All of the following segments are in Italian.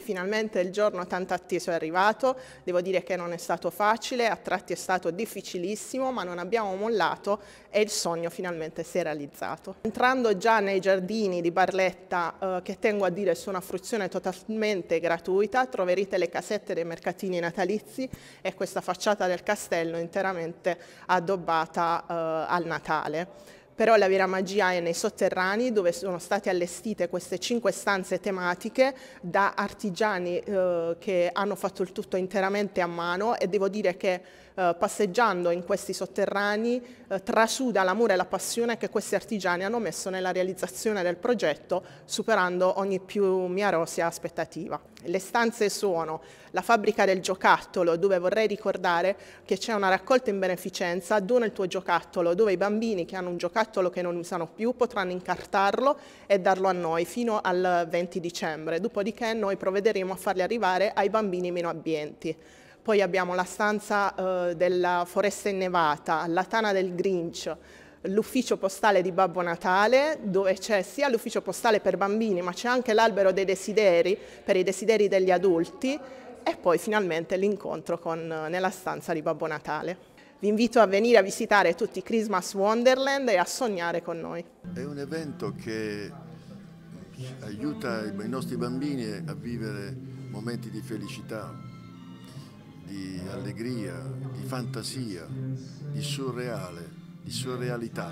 Finalmente il giorno tanto atteso è arrivato, devo dire che non è stato facile, a tratti è stato difficilissimo, ma non abbiamo mollato e il sogno finalmente si è realizzato. Entrando già nei giardini di Barletta, eh, che tengo a dire sono a fruizione totalmente gratuita, troverete le casette dei mercatini natalizi e questa facciata del castello interamente addobbata eh, al Natale però la vera magia è nei sotterranei dove sono state allestite queste cinque stanze tematiche da artigiani eh, che hanno fatto il tutto interamente a mano e devo dire che eh, passeggiando in questi sotterranei eh, trasuda l'amore e la passione che questi artigiani hanno messo nella realizzazione del progetto, superando ogni più miarosia aspettativa. Le stanze sono la fabbrica del giocattolo, dove vorrei ricordare che c'è una raccolta in beneficenza, dona il tuo giocattolo, dove i bambini che hanno un giocattolo che non usano più potranno incartarlo e darlo a noi fino al 20 dicembre, dopodiché noi provvederemo a farli arrivare ai bambini meno abbienti. Poi abbiamo la stanza eh, della Foresta Innevata, la Tana del Grinch, l'ufficio postale di Babbo Natale, dove c'è sia l'ufficio postale per bambini, ma c'è anche l'albero dei desideri, per i desideri degli adulti, e poi finalmente l'incontro eh, nella stanza di Babbo Natale. Vi invito a venire a visitare tutti i Christmas Wonderland e a sognare con noi. È un evento che aiuta i nostri bambini a vivere momenti di felicità, di allegria, di fantasia, di surreale, di surrealità,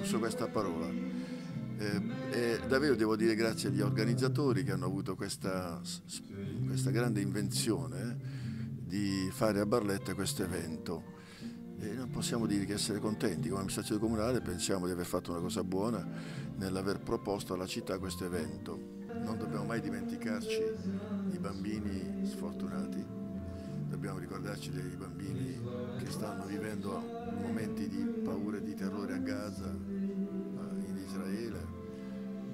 uso questa parola. Eh, davvero devo dire grazie agli organizzatori che hanno avuto questa, questa grande invenzione eh, di fare a Barletta questo evento. E non possiamo dire che essere contenti, come amministrazione comunale pensiamo di aver fatto una cosa buona nell'aver proposto alla città questo evento. Non dobbiamo mai dimenticarci i bambini sfortunati dobbiamo ricordarci dei bambini che stanno vivendo momenti di paura e di terrore a Gaza, eh, in Israele,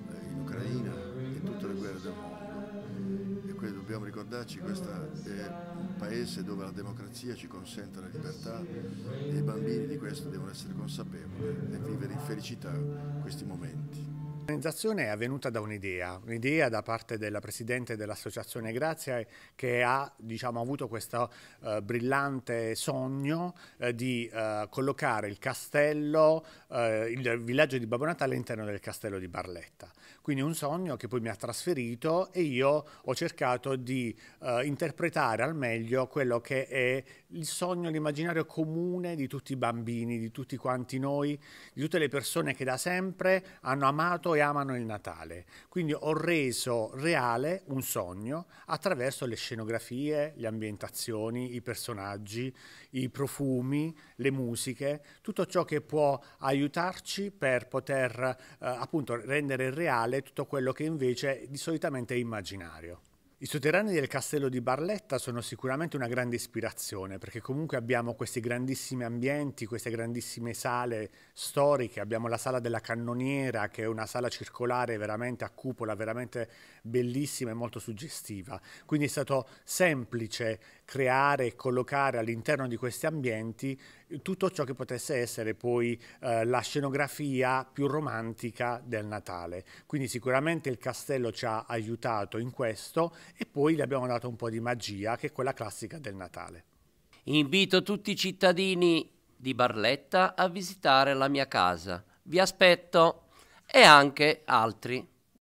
eh, in Ucraina, in tutte le guerre del mondo. E quindi dobbiamo ricordarci che questo è un paese dove la democrazia ci consente la libertà e i bambini di questo devono essere consapevoli e vivere in felicità questi momenti. L'organizzazione è avvenuta da un'idea, un'idea da parte della Presidente dell'Associazione Grazia che ha diciamo, avuto questo eh, brillante sogno eh, di eh, collocare il castello, eh, il villaggio di Babbo Natale all'interno del castello di Barletta. Quindi un sogno che poi mi ha trasferito e io ho cercato di eh, interpretare al meglio quello che è il sogno, l'immaginario comune di tutti i bambini, di tutti quanti noi, di tutte le persone che da sempre hanno amato e amano il Natale. Quindi ho reso reale un sogno attraverso le scenografie, le ambientazioni, i personaggi, i profumi, le musiche, tutto ciò che può aiutarci per poter eh, appunto rendere reale tutto quello che invece di solitamente è immaginario. I sotterranei del castello di Barletta sono sicuramente una grande ispirazione perché comunque abbiamo questi grandissimi ambienti, queste grandissime sale storiche, abbiamo la sala della cannoniera che è una sala circolare veramente a cupola, veramente bellissima e molto suggestiva. Quindi è stato semplice creare e collocare all'interno di questi ambienti tutto ciò che potesse essere poi eh, la scenografia più romantica del Natale. Quindi sicuramente il castello ci ha aiutato in questo e poi gli abbiamo dato un po' di magia che è quella classica del Natale. Invito tutti i cittadini di Barletta a visitare la mia casa. Vi aspetto e anche altri.